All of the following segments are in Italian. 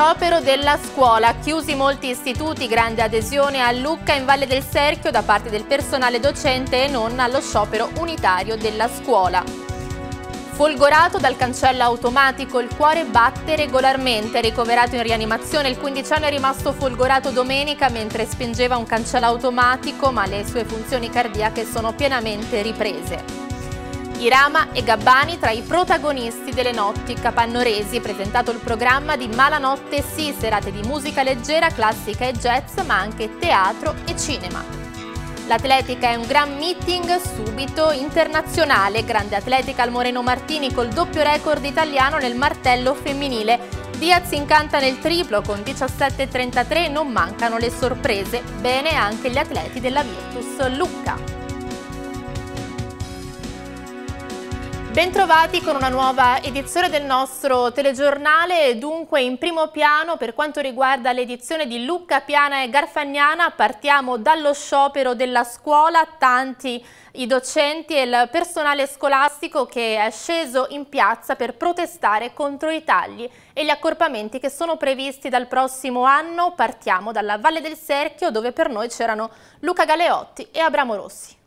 sciopero della scuola, chiusi molti istituti, grande adesione a Lucca in Valle del Serchio da parte del personale docente e non allo sciopero unitario della scuola. Folgorato dal cancello automatico, il cuore batte regolarmente, ricoverato in rianimazione, il 15enne è rimasto folgorato domenica mentre spingeva un cancello automatico ma le sue funzioni cardiache sono pienamente riprese. Irama e Gabbani tra i protagonisti delle notti capannoresi, presentato il programma di Malanotte Sì, serate di musica leggera, classica e jazz, ma anche teatro e cinema. L'atletica è un gran meeting subito internazionale, grande atletica al Moreno Martini col doppio record italiano nel martello femminile. Diaz incanta nel triplo con 17.33, non mancano le sorprese, bene anche gli atleti della Virtus Lucca. Bentrovati con una nuova edizione del nostro telegiornale, dunque in primo piano per quanto riguarda l'edizione di Lucca Piana e Garfagnana partiamo dallo sciopero della scuola, tanti i docenti e il personale scolastico che è sceso in piazza per protestare contro i tagli e gli accorpamenti che sono previsti dal prossimo anno. Partiamo dalla Valle del Serchio dove per noi c'erano Luca Galeotti e Abramo Rossi.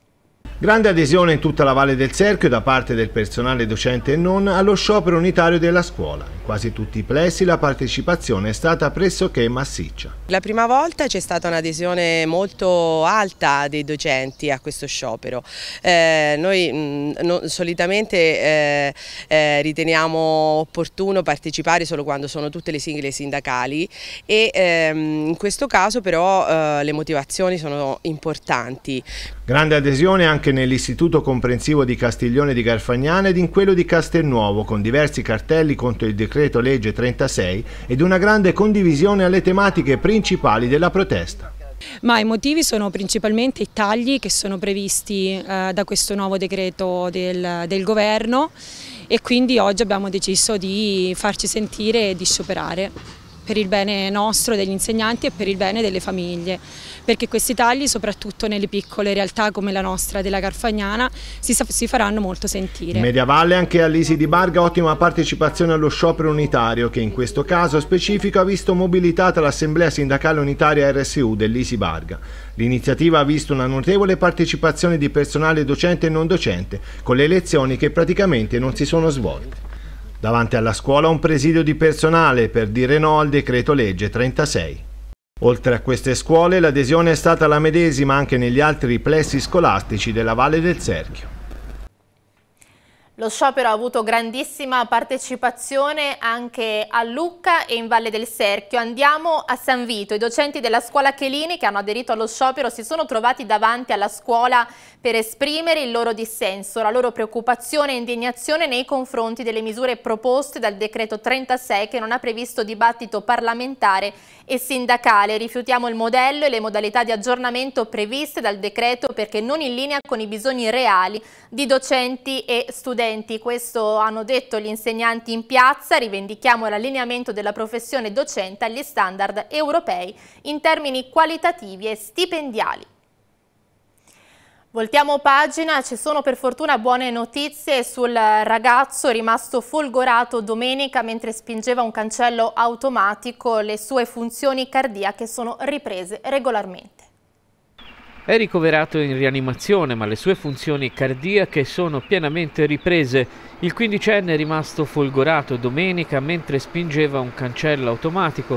Grande adesione in tutta la Valle del Serchio da parte del personale docente e non allo sciopero unitario della scuola. In quasi tutti i plessi la partecipazione è stata pressoché massiccia. La prima volta c'è stata un'adesione molto alta dei docenti a questo sciopero. Eh, noi mh, mm, no, solitamente eh, eh, riteniamo opportuno partecipare solo quando sono tutte le sigle sindacali e ehm, in questo caso però eh, le motivazioni sono importanti. Grande adesione anche nell'istituto comprensivo di Castiglione di Garfagnana ed in quello di Castelnuovo, con diversi cartelli contro il decreto legge 36 ed una grande condivisione alle tematiche principali della protesta. Ma i motivi sono principalmente i tagli che sono previsti eh, da questo nuovo decreto del, del governo e quindi oggi abbiamo deciso di farci sentire e di scioperare per il bene nostro, degli insegnanti e per il bene delle famiglie, perché questi tagli, soprattutto nelle piccole realtà come la nostra della Carfagnana, si, si faranno molto sentire. Media Valle anche all'Isi di Barga ottima partecipazione allo sciopero unitario che in questo caso specifico ha visto mobilitata l'Assemblea Sindacale Unitaria RSU dell'Isi Barga. L'iniziativa ha visto una notevole partecipazione di personale docente e non docente, con le elezioni che praticamente non si sono svolte. Davanti alla scuola un presidio di personale per dire no al decreto legge 36. Oltre a queste scuole l'adesione è stata la medesima anche negli altri plessi scolastici della Valle del Serchio. Lo sciopero ha avuto grandissima partecipazione anche a Lucca e in Valle del Serchio. Andiamo a San Vito. I docenti della scuola Chelini che hanno aderito allo sciopero si sono trovati davanti alla scuola per esprimere il loro dissenso, la loro preoccupazione e indignazione nei confronti delle misure proposte dal decreto 36 che non ha previsto dibattito parlamentare e sindacale. Rifiutiamo il modello e le modalità di aggiornamento previste dal decreto perché non in linea con i bisogni reali di docenti e studenti studenti, questo hanno detto gli insegnanti in piazza, rivendichiamo l'allineamento della professione docente agli standard europei in termini qualitativi e stipendiali. Voltiamo pagina, ci sono per fortuna buone notizie sul ragazzo rimasto folgorato domenica mentre spingeva un cancello automatico, le sue funzioni cardiache sono riprese regolarmente. È ricoverato in rianimazione, ma le sue funzioni cardiache sono pienamente riprese. Il quindicenne è rimasto folgorato domenica mentre spingeva un cancello automatico,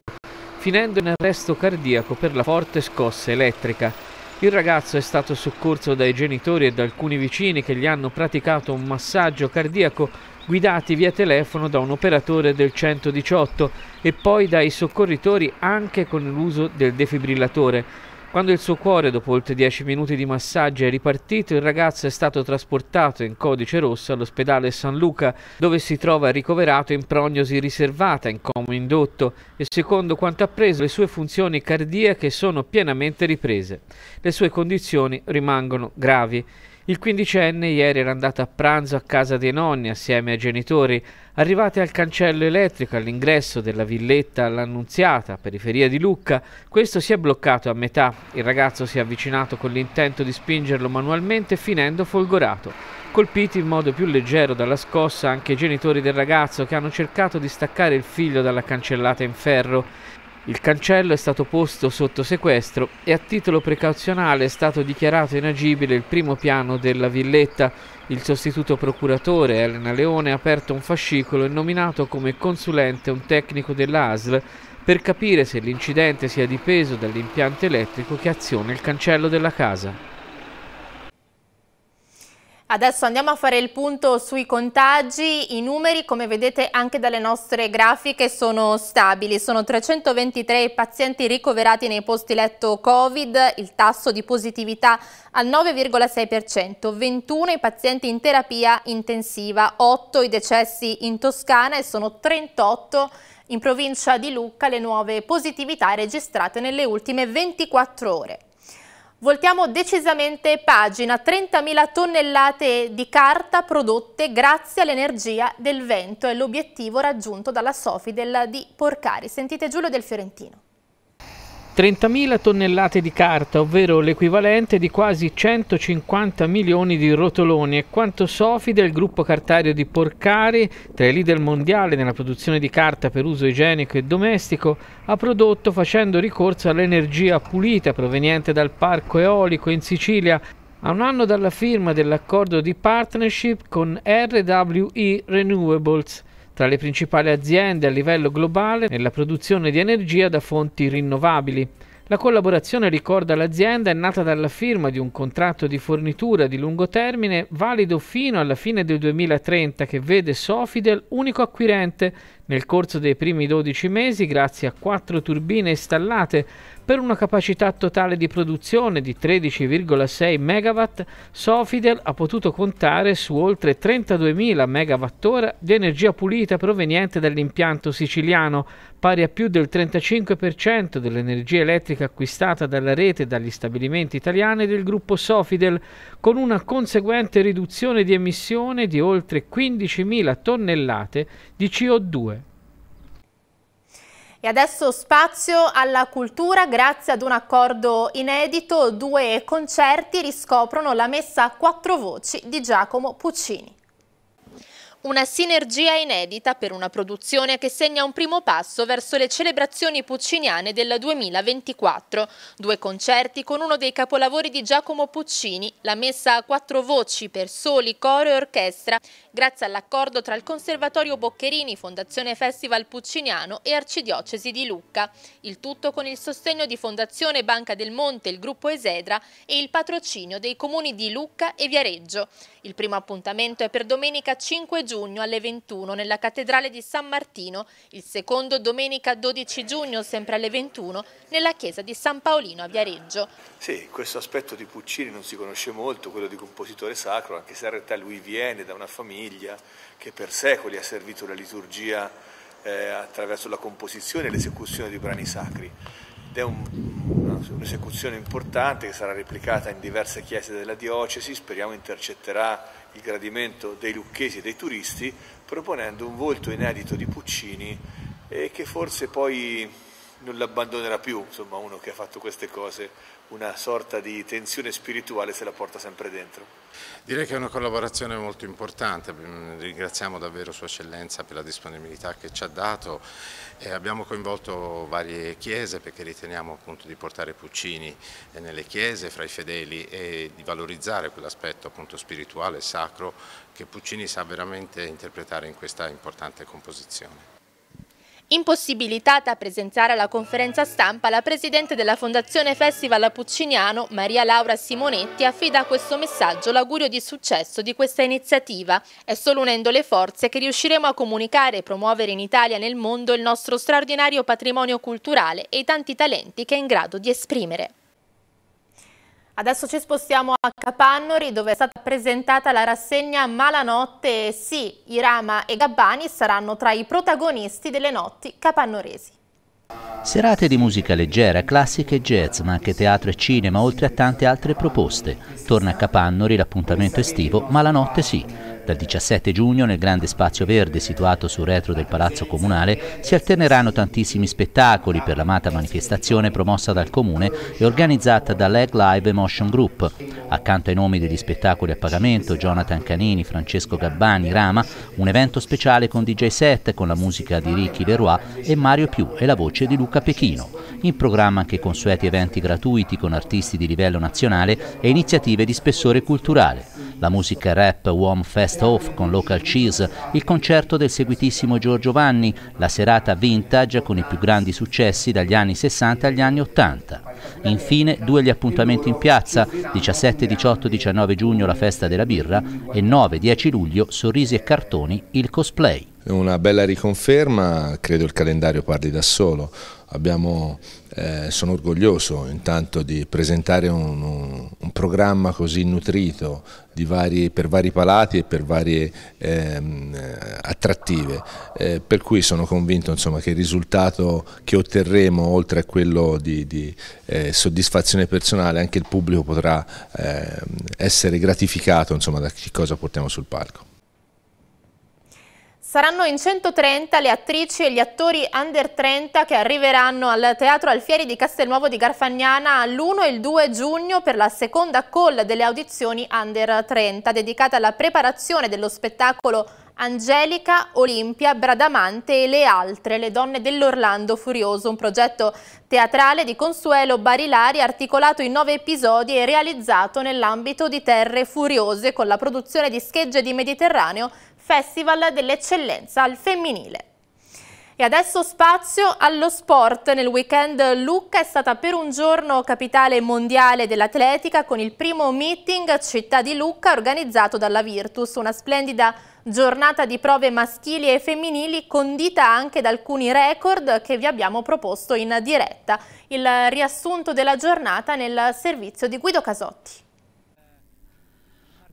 finendo in arresto cardiaco per la forte scossa elettrica. Il ragazzo è stato soccorso dai genitori e da alcuni vicini che gli hanno praticato un massaggio cardiaco guidati via telefono da un operatore del 118 e poi dai soccorritori anche con l'uso del defibrillatore. Quando il suo cuore, dopo oltre 10 minuti di massaggio, è ripartito, il ragazzo è stato trasportato in codice rosso all'ospedale San Luca, dove si trova ricoverato in prognosi riservata in coma indotto e secondo quanto appreso le sue funzioni cardiache sono pienamente riprese. Le sue condizioni rimangono gravi. Il quindicenne ieri era andato a pranzo a casa dei nonni assieme ai genitori. Arrivati al cancello elettrico all'ingresso della villetta all'Annunziata, periferia di Lucca, questo si è bloccato a metà. Il ragazzo si è avvicinato con l'intento di spingerlo manualmente finendo folgorato. Colpiti in modo più leggero dalla scossa anche i genitori del ragazzo che hanno cercato di staccare il figlio dalla cancellata in ferro. Il cancello è stato posto sotto sequestro e a titolo precauzionale è stato dichiarato inagibile il primo piano della villetta. Il sostituto procuratore Elena Leone ha aperto un fascicolo e nominato come consulente un tecnico dell'ASL per capire se l'incidente sia dipeso dall'impianto elettrico che aziona il cancello della casa. Adesso andiamo a fare il punto sui contagi, i numeri come vedete anche dalle nostre grafiche sono stabili, sono 323 i pazienti ricoverati nei posti letto Covid, il tasso di positività al 9,6%, 21 i pazienti in terapia intensiva, 8 i decessi in Toscana e sono 38 in provincia di Lucca le nuove positività registrate nelle ultime 24 ore. Voltiamo decisamente pagina, 30.000 tonnellate di carta prodotte grazie all'energia del vento è l'obiettivo raggiunto dalla Sofi del, di Porcari. Sentite Giulio del Fiorentino. 30.000 tonnellate di carta, ovvero l'equivalente di quasi 150 milioni di rotoloni e quanto Sofide, il gruppo cartario di Porcari, tra i leader mondiali nella produzione di carta per uso igienico e domestico, ha prodotto facendo ricorso all'energia pulita proveniente dal parco eolico in Sicilia a un anno dalla firma dell'accordo di partnership con RWE Renewables tra le principali aziende a livello globale nella produzione di energia da fonti rinnovabili. La collaborazione, ricorda l'azienda, è nata dalla firma di un contratto di fornitura di lungo termine valido fino alla fine del 2030 che vede Sofidel unico acquirente. Nel corso dei primi 12 mesi, grazie a quattro turbine installate, per una capacità totale di produzione di 13,6 MW, Sofidel ha potuto contare su oltre 32.000 MWh di energia pulita proveniente dall'impianto siciliano, pari a più del 35% dell'energia elettrica acquistata dalla rete e dagli stabilimenti italiani del gruppo Sofidel, con una conseguente riduzione di emissione di oltre 15.000 tonnellate di CO2. E adesso spazio alla cultura grazie ad un accordo inedito, due concerti riscoprono la messa a quattro voci di Giacomo Puccini. Una sinergia inedita per una produzione che segna un primo passo verso le celebrazioni pucciniane del 2024. Due concerti con uno dei capolavori di Giacomo Puccini, la messa a quattro voci per soli, coro e orchestra, grazie all'accordo tra il Conservatorio Boccherini, Fondazione Festival Pucciniano e Arcidiocesi di Lucca. Il tutto con il sostegno di Fondazione Banca del Monte, il gruppo Esedra e il patrocinio dei comuni di Lucca e Viareggio. Il primo appuntamento è per domenica 5 giugno giugno alle 21 nella Cattedrale di San Martino, il secondo domenica 12 giugno sempre alle 21 nella Chiesa di San Paolino a Viareggio. Sì, questo aspetto di Puccini non si conosce molto, quello di compositore sacro, anche se in realtà lui viene da una famiglia che per secoli ha servito la liturgia eh, attraverso la composizione e l'esecuzione di brani sacri. Ed è un un'esecuzione importante che sarà replicata in diverse chiese della diocesi, speriamo intercetterà il gradimento dei lucchesi e dei turisti, proponendo un volto inedito di Puccini e che forse poi non l'abbandonerà più, insomma uno che ha fatto queste cose, una sorta di tensione spirituale se la porta sempre dentro. Direi che è una collaborazione molto importante, mm, ringraziamo davvero Sua Eccellenza per la disponibilità che ci ha dato, e abbiamo coinvolto varie chiese perché riteniamo appunto di portare Puccini eh, nelle chiese fra i fedeli e di valorizzare quell'aspetto appunto spirituale, sacro che Puccini sa veramente interpretare in questa importante composizione. Impossibilitata a presenziare alla conferenza stampa, la presidente della Fondazione Festival Pucciniano, Maria Laura Simonetti, affida a questo messaggio l'augurio di successo di questa iniziativa. È solo unendo le forze che riusciremo a comunicare e promuovere in Italia e nel mondo il nostro straordinario patrimonio culturale e i tanti talenti che è in grado di esprimere. Adesso ci spostiamo a Capannori dove è stata presentata la rassegna Malanotte e sì, Irama e Gabbani saranno tra i protagonisti delle notti capannoresi. Serate di musica leggera, classica e jazz, ma anche teatro e cinema, oltre a tante altre proposte. Torna a Capannori l'appuntamento estivo Malanotte sì, dal 17 giugno nel grande spazio verde situato sul retro del Palazzo Comunale si alterneranno tantissimi spettacoli per l'amata manifestazione promossa dal Comune e organizzata dall'Eg Live Emotion Group. Accanto ai nomi degli spettacoli a pagamento, Jonathan Canini, Francesco Gabbani, Rama, un evento speciale con DJ set con la musica di Ricky Leroy e Mario Più e la voce di Luca Pechino. In programma anche consueti eventi gratuiti con artisti di livello nazionale e iniziative di spessore culturale la musica rap One Fest Off con Local Cheese, il concerto del seguitissimo Giorgio Vanni, la serata vintage con i più grandi successi dagli anni 60 agli anni 80. Infine due gli appuntamenti in piazza, 17, 18, 19 giugno la festa della birra e 9, 10 luglio Sorrisi e Cartoni il cosplay. Una bella riconferma, credo il calendario parli da solo. Abbiamo eh, sono orgoglioso intanto di presentare un, un, un programma così nutrito vari, per vari palati e per varie ehm, attrattive, eh, per cui sono convinto insomma, che il risultato che otterremo oltre a quello di, di eh, soddisfazione personale anche il pubblico potrà ehm, essere gratificato insomma, da che cosa portiamo sul palco. Saranno in 130 le attrici e gli attori under 30 che arriveranno al Teatro Alfieri di Castelnuovo di Garfagnana l'1 e il 2 giugno per la seconda call delle audizioni under 30 dedicata alla preparazione dello spettacolo Angelica, Olimpia, Bradamante e le altre, le donne dell'Orlando Furioso, un progetto teatrale di Consuelo Barilari articolato in nove episodi e realizzato nell'ambito di Terre Furiose con la produzione di schegge di Mediterraneo Festival dell'Eccellenza al Femminile. E adesso spazio allo sport. Nel weekend Lucca è stata per un giorno capitale mondiale dell'atletica con il primo meeting Città di Lucca organizzato dalla Virtus, una splendida giornata di prove maschili e femminili condita anche da alcuni record che vi abbiamo proposto in diretta. Il riassunto della giornata nel servizio di Guido Casotti.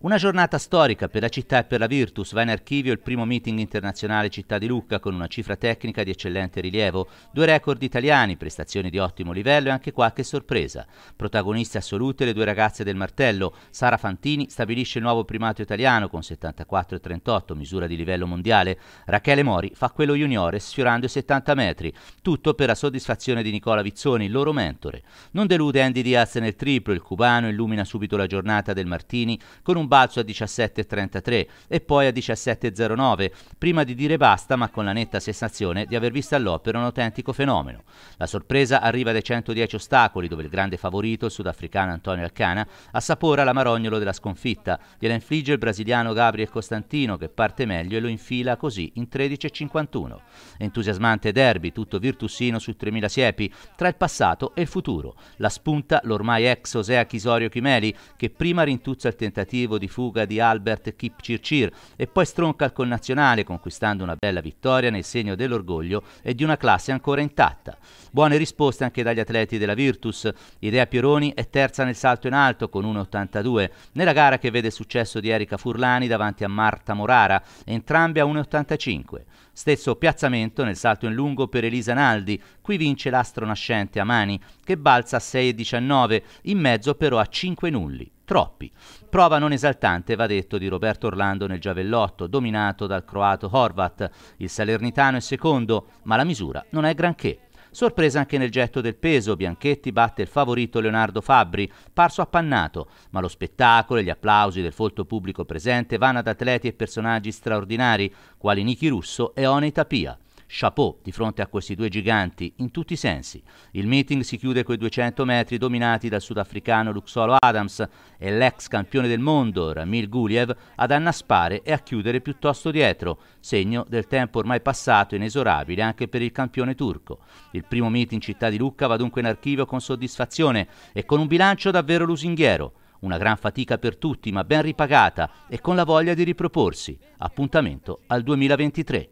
Una giornata storica per la città e per la Virtus. Va in archivio il primo meeting internazionale Città di Lucca con una cifra tecnica di eccellente rilievo, due record italiani, prestazioni di ottimo livello e anche qualche sorpresa. Protagoniste assolute le due ragazze del martello. Sara Fantini stabilisce il nuovo primato italiano con 74,38, misura di livello mondiale. Rachele Mori fa quello juniore sfiorando i 70 metri. Tutto per la soddisfazione di Nicola Vizzoni, il loro mentore. Non delude Andy Diaz nel triplo, il cubano illumina subito la giornata del Martini con un balzo a 17.33 e poi a 17.09, prima di dire basta ma con la netta sensazione di aver visto all'opera un autentico fenomeno. La sorpresa arriva dai 110 ostacoli dove il grande favorito, il sudafricano Antonio Alcana, assapora l'amarognolo della sconfitta, gliela infligge il brasiliano Gabriel Costantino che parte meglio e lo infila così in 13.51. Entusiasmante derby, tutto virtussino su 3.000 siepi, tra il passato e il futuro. La spunta l'ormai ex Osea Chisorio Chimeli che prima rintuzza il tentativo di di fuga di Albert Kipchirchir e poi stronca il connazionale conquistando una bella vittoria nel segno dell'orgoglio e di una classe ancora intatta. Buone risposte anche dagli atleti della Virtus. Idea Pieroni è terza nel salto in alto con 1,82 nella gara che vede il successo di Erika Furlani davanti a Marta Morara, entrambe a 1,85. Stesso piazzamento nel salto in lungo per Elisa Naldi, qui vince l'astro nascente Amani, che balza a 6,19, in mezzo però a 5 nulli troppi. Prova non esaltante, va detto, di Roberto Orlando nel giavellotto, dominato dal croato Horvat. Il Salernitano è secondo, ma la misura non è granché. Sorpresa anche nel getto del peso, Bianchetti batte il favorito Leonardo Fabbri, parso appannato, ma lo spettacolo e gli applausi del folto pubblico presente vanno ad atleti e personaggi straordinari, quali Niki Russo e Oney Tapia. Chapeau di fronte a questi due giganti in tutti i sensi. Il meeting si chiude coi 200 metri dominati dal sudafricano Luxolo Adams e l'ex campione del mondo Ramil Guliev ad annaspare e a chiudere piuttosto dietro, segno del tempo ormai passato inesorabile anche per il campione turco. Il primo meeting in città di Lucca va dunque in archivio con soddisfazione e con un bilancio davvero lusinghiero. Una gran fatica per tutti, ma ben ripagata e con la voglia di riproporsi. Appuntamento al 2023.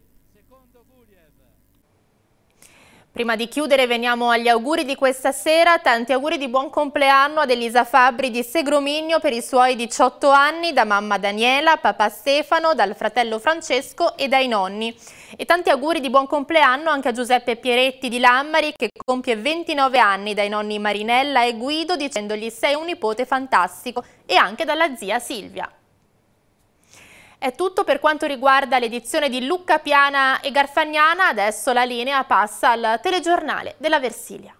Prima di chiudere veniamo agli auguri di questa sera, tanti auguri di buon compleanno ad Elisa Fabri di Segromigno per i suoi 18 anni da mamma Daniela, papà Stefano, dal fratello Francesco e dai nonni. E tanti auguri di buon compleanno anche a Giuseppe Pieretti di Lammari che compie 29 anni dai nonni Marinella e Guido dicendogli sei un nipote fantastico e anche dalla zia Silvia. È tutto per quanto riguarda l'edizione di Lucca Piana e Garfagnana, adesso la linea passa al telegiornale della Versilia.